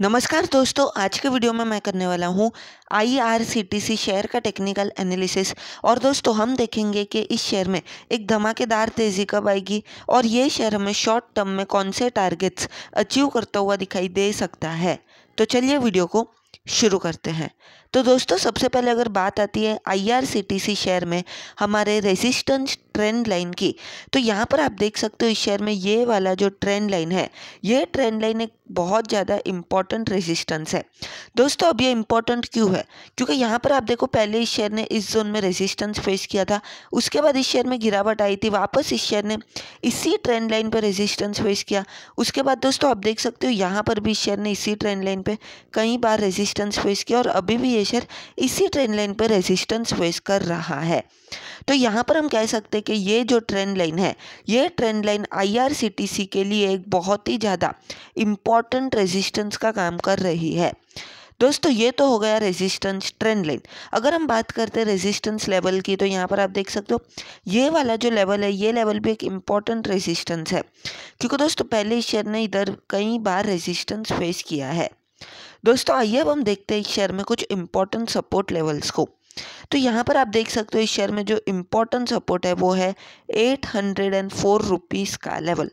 नमस्कार दोस्तों आज के वीडियो में मैं करने वाला हूँ आईआरसीटीसी शेयर का टेक्निकल एनालिसिस और दोस्तों हम देखेंगे कि इस शेयर में एक धमाकेदार तेज़ी कब आएगी और ये शेयर हमें शॉर्ट टर्म में कौन से टारगेट्स अचीव करता हुआ दिखाई दे सकता है तो चलिए वीडियो को शुरू करते हैं तो दोस्तों सबसे पहले अगर बात आती है आई शेयर में हमारे रेजिस्टेंस ट्रेंड लाइन की तो यहाँ पर आप देख सकते हो इस शेयर में ये वाला जो ट्रेंड लाइन है ये ट्रेंड लाइन एक बहुत ज़्यादा इंपॉर्टेंट रेजिस्टेंस है दोस्तों अब ये इंपॉर्टेंट क्यों है क्योंकि यहाँ पर आप देखो पहले इस शेयर ने इस जोन में रेजिस्टेंस फेस किया था उसके बाद इस शेयर में गिरावट आई थी वापस इस शेयर ने इसी ट्रेंड लाइन पर रेजिस्टेंस फेस किया उसके बाद दोस्तों आप देख सकते हो यहाँ पर भी इस शेयर ने इसी ट्रेंड लाइन पर कई बार रेजिस्टेंस फेस किया और अभी भी ये शेयर इसी ट्रेंड लाइन पर रेजिस्टेंस फेस कर रहा है तो यहाँ पर हम कह सकते कि ये जो ट्रेंड लाइन है ये ट्रेंड लाइन आईआरसीटीसी के लिए एक बहुत ही ज़्यादा इम्पॉर्टेंट रेजिस्टेंस का काम कर रही है दोस्तों ये तो हो गया रेजिस्टेंस ट्रेंड लाइन अगर हम बात करते हैं रेजिस्टेंस लेवल की तो यहाँ पर आप देख सकते हो ये वाला जो लेवल है ये लेवल भी एक इम्पॉर्टेंट रेजिस्टेंस है क्योंकि दोस्तों पहले इस शेयर ने इधर कई बार रेजिस्टेंस फेस किया है दोस्तों आइए अब हम देखते हैं इस शेयर में कुछ इम्पोर्टेंट सपोर्ट लेवल्स को तो यहाँ पर आप देख सकते हो इस शेयर में जो इम्पोर्टेंट सपोर्ट है वो है eight hundred and four rupees का लेवल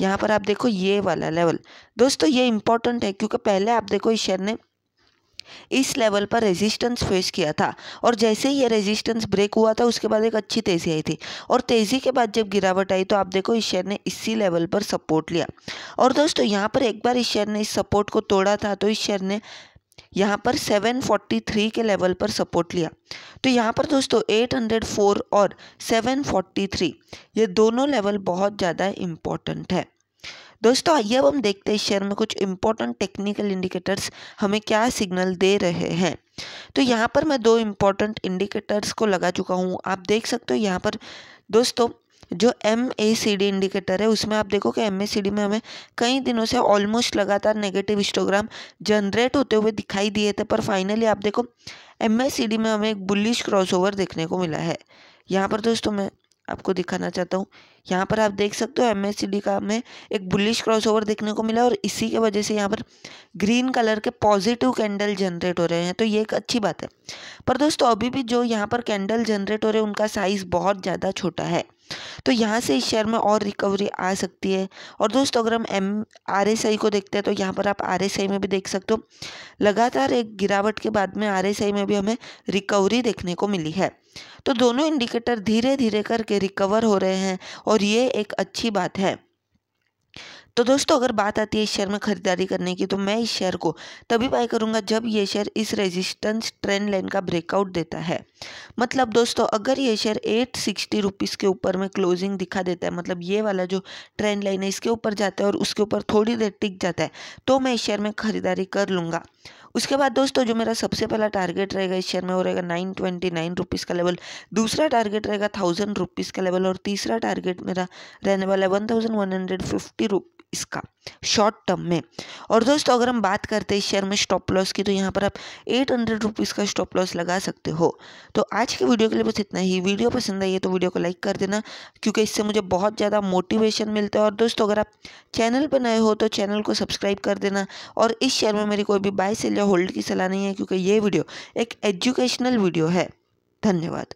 यहाँ पर आप देखो ये वाला लेवल दोस्तों ये इम्पोर्टेंट है क्योंकि पहले आप देखो इस शेयर ने इस लेवल पर रेजिस्टेंस फेस किया था और जैसे ही ये रेजिस्टेंस ब्रेक हुआ था उसके बाद एक अच्छी तेज़ी आई थी और तेज़ी के बाद जब गिरावट आई तो आप देखो इस शेयर ने इसी लेवल पर सपोर्ट लिया और दोस्तों यहाँ पर एक बार इस शेयर ने इस सपोर्ट को तोड़ा था तो इस शेयर ने यहाँ पर 743 के लेवल पर सपोर्ट लिया तो यहाँ पर दोस्तों 804 और 743 ये दोनों लेवल बहुत ज़्यादा इम्पॉर्टेंट है दोस्तों आइए अब हम देखते हैं शेयर में कुछ इम्पोर्टेंट टेक्निकल इंडिकेटर्स हमें क्या सिग्नल दे रहे हैं तो यहाँ पर मैं दो इम्पॉर्टेंट इंडिकेटर्स को लगा चुका हूँ आप देख सकते हो यहाँ पर दोस्तों जो M A C D indicator है उसमें आप देखो कि एम ए सी डी में हमें कई दिनों से ऑलमोस्ट लगातार नेगेटिव हिस्टोग्राम जनरेट होते हुए दिखाई दिए थे पर फाइनली आप देखो एम ए सी डी में हमें एक बुलिश क्रॉसओवर देखने को मिला है यहाँ पर दोस्तों मैं आपको दिखाना चाहता हूँ यहाँ पर आप देख सकते हो एम एस सी डी का हमें एक बुलिश क्रॉसओवर देखने को मिला और इसी के वजह से यहाँ पर ग्रीन कलर के पॉजिटिव कैंडल जनरेट हो रहे हैं तो ये एक अच्छी बात है पर दोस्तों अभी भी जो यहाँ पर कैंडल जनरेट हो रहे हैं उनका साइज़ बहुत ज़्यादा छोटा है तो यहाँ से इस शेयर में और रिकवरी आ सकती है और दोस्तों अगर हम एम आर एस आई को देखते हैं तो यहाँ पर आप आर एस आई में भी देख सकते हो लगातार एक गिरावट के बाद में आर एस आई में भी हमें रिकवरी देखने को मिली है तो दोनों इंडिकेटर धीरे धीरे करके रिकवर हो रहे हैं और ये एक अच्छी बात है तो दोस्तों अगर बात आती है इस शेयर में खरीदारी करने की तो मैं इस शेयर को तभी बाय करूंगा जब ये शेयर इस रेजिस्टेंस ट्रेंड लाइन का ब्रेकआउट देता है मतलब दोस्तों अगर ये शेयर एट सिक्सटी रुपीज़ के ऊपर में क्लोजिंग दिखा देता है मतलब ये वाला जो ट्रेंड लाइन है इसके ऊपर जाता है और उसके ऊपर थोड़ी देर टिक जाता है तो मैं इस शेयर में खरीदारी कर लूँगा उसके बाद दोस्तों जो मेरा सबसे पहला टारगेट रहेगा इस शेयर में वो रहेगा नाइन ट्वेंटी नाइन रुपीज़ का लेवल दूसरा टारगेट रहेगा थाउजेंड रुपीज़ का लेवल और तीसरा टारगेट मेरा रहने वाला है one thousand one hundred fifty इसका शॉर्ट टर्म में और दोस्तों अगर हम बात करते हैं शेयर में स्टॉप लॉस की तो यहाँ पर आप एट हंड्रेड रुपीज़ का स्टॉप लॉस लगा सकते हो तो आज के वीडियो के लिए बस इतना ही वीडियो पसंद आई है तो वीडियो को लाइक कर देना क्योंकि इससे मुझे बहुत ज़्यादा मोटिवेशन मिलता है और दोस्तों अगर आप चैनल पर नए हो तो चैनल को सब्सक्राइब कर देना और इस शेयर में मेरी कोई भी बाय सेल या होल्ड की सलाह नहीं है क्योंकि ये वीडियो एक एजुकेशनल वीडियो है धन्यवाद